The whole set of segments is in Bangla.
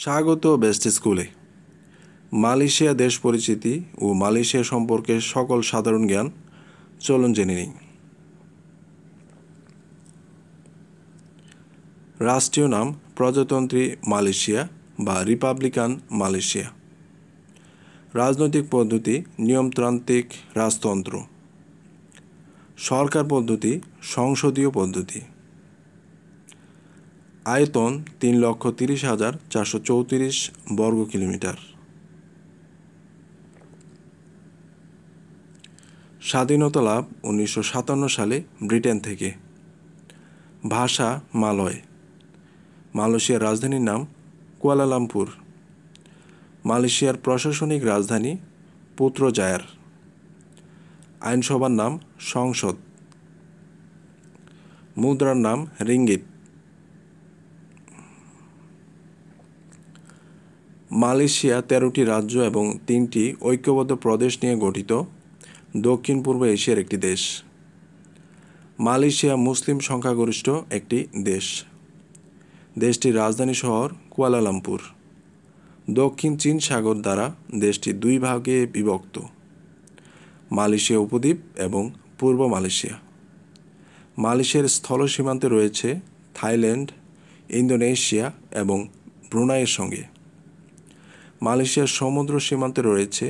স্বাগত বেস্ট স্কুলে মালয়েশিয়া দেশ পরিচিতি ও মালয়েশিয়া সম্পর্কে সকল সাধারণ জ্ঞান চলুন জেনে নিই রাষ্ট্রীয় নাম প্রজাতন্ত্রী মালয়েশিয়া বা রিপাবলিকান মালয়েশিয়া রাজনৈতিক পদ্ধতি নিয়মতান্ত্রিক রাজতন্ত্র সরকার পদ্ধতি সংসদীয় পদ্ধতি আয়তন তিন লক্ষ তিরিশ হাজার চারশো চৌত্রিশ বর্গ কিলোমিটার স্বাধীনতা লাভ উনিশশো সাতান্ন সালে ব্রিটেন থেকে ভাষা মালয় মালয়েশিয়ার রাজধানীর নাম কুয়ালালামপুর মালয়েশিয়ার প্রশাসনিক রাজধানী পুত্রজায়ার আইনসভার নাম সংসদ মুদ্রার নাম রিঙ্গিত মালয়েশিয়া তেরোটি রাজ্য এবং তিনটি ঐক্যবদ্ধ প্রদেশ নিয়ে গঠিত দক্ষিণ পূর্ব এশিয়ার একটি দেশ মালয়েশিয়া মুসলিম সংখ্যাগরিষ্ঠ একটি দেশ দেশটির রাজধানী শহর কুয়ালালামপুর দক্ষিণ চীন সাগর দ্বারা দেশটি দুই ভাগে বিভক্ত মালয়েশিয়া উপদ্বীপ এবং পূর্ব মালয়েশিয়া মালয়েশিয়ার স্থল সীমান্তে রয়েছে থাইল্যান্ড ইন্দোনেশিয়া এবং ব্রুনাইয়ের সঙ্গে মালয়েশিয়ার সমুদ্র সীমান্তে রয়েছে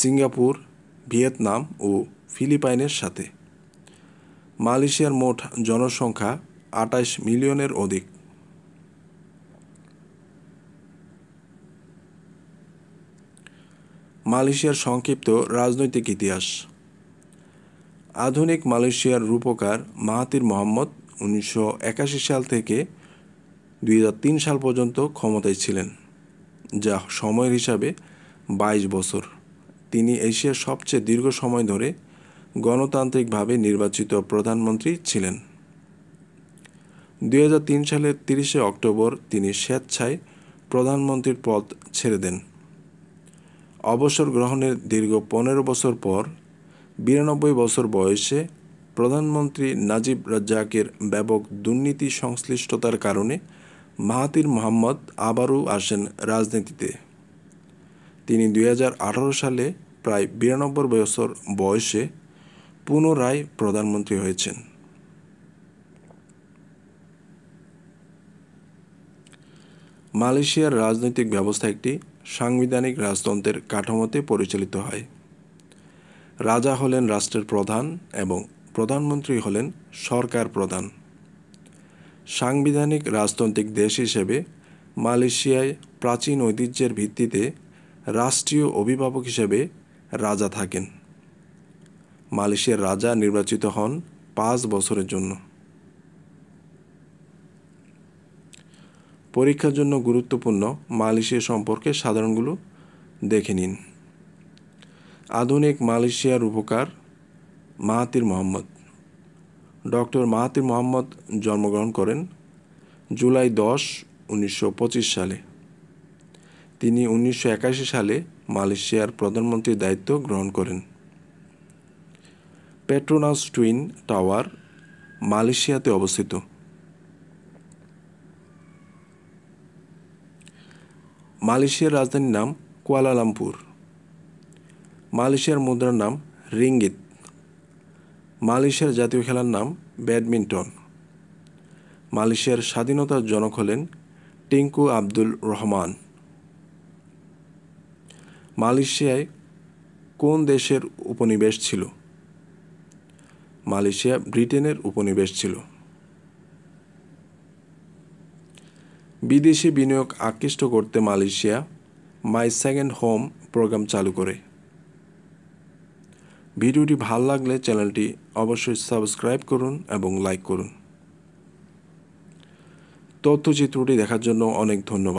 সিঙ্গাপুর ভিয়েতনাম ও ফিলিপাইনের সাথে মালয়েশিয়ার মোট জনসংখ্যা আটাইশ মিলিয়নের অধিক মালয়েশিয়ার সংক্ষিপ্ত রাজনৈতিক ইতিহাস আধুনিক মালয়েশিয়ার রূপকার মাহাতির মোহাম্মদ উনিশশো সাল থেকে দুই সাল পর্যন্ত ক্ষমতায় ছিলেন যা সময়ের হিসাবে ২২ বছর তিনি এশিয়ার সবচেয়ে দীর্ঘ সময় ধরে গণতান্ত্রিকভাবে নির্বাচিত প্রধানমন্ত্রী ছিলেন দুই সালের তিরিশে অক্টোবর তিনি স্বেচ্ছায় প্রধানমন্ত্রীর পদ ছেড়ে দেন অবসর গ্রহণের দীর্ঘ পনেরো বছর পর বিরানব্বই বছর বয়সে প্রধানমন্ত্রী নাজিব রাজ্জাকের ব্যাপক দুর্নীতি সংশ্লিষ্টতার কারণে মাহাতির মোহাম্মদ আবারও আসেন রাজনীতিতে তিনি দুই সালে প্রায় বিরানব্বই বছর বয়সে পুনরায় প্রধানমন্ত্রী হয়েছেন মালয়েশিয়ার রাজনৈতিক ব্যবস্থা একটি সাংবিধানিক রাজতন্ত্রের কাঠামোতে পরিচালিত হয় রাজা হলেন রাষ্ট্রের প্রধান এবং প্রধানমন্ত্রী হলেন সরকার প্রধান সাংবিধানিক রাজতান্ত্রিক দেশ হিসেবে মালয়েশিয়ায় প্রাচীন ঐতিহ্যের ভিত্তিতে রাষ্ট্রীয় অভিভাবক হিসেবে রাজা থাকেন মালয়েশিয়ার রাজা নির্বাচিত হন পাঁচ বছরের জন্য পরীক্ষার জন্য গুরুত্বপূর্ণ মালয়েশিয়া সম্পর্কে সাধারণগুলো দেখে নিন আধুনিক মালয়েশিয়ার উপকার Mahathir Mohamad doctor Mahathir Mohamad জন্মগ্রহণ করেন জুলাই দশ উনিশশো সালে তিনি উনিশশো সালে মালয়েশিয়ার প্রধানমন্ত্রীর দায়িত্ব গ্রহণ করেন পেট্রোনাস টুইন টাওয়ার মালয়েশিয়াতে অবস্থিত মালয়েশিয়ার রাজধানীর নাম কুয়ালালামপুর মালয়েশিয়ার মুদ্রার নাম রিঙ্গিত মালয়েশিয়ার জাতীয় খেলার নাম ব্যাডমিন্টন মালয়েশিয়ার স্বাধীনতার জনক হলেন টিঙ্কু আব্দুল রহমান মালয়েশিয়ায় কোন দেশের উপনিবেশ ছিল মালয়েশিয়া ব্রিটেনের উপনিবেশ ছিল বিদেশি বিনিয়োগ আকৃষ্ট করতে Malaysia my second home programme চালু করে ভিডিওটি ভাল লাগলে চ্যানেলটি অবশ্যই সাবস্ক্রাইব করুন এবং লাইক করুন তথ্যচিত্রটি দেখার জন্য অনেক ধন্যবাদ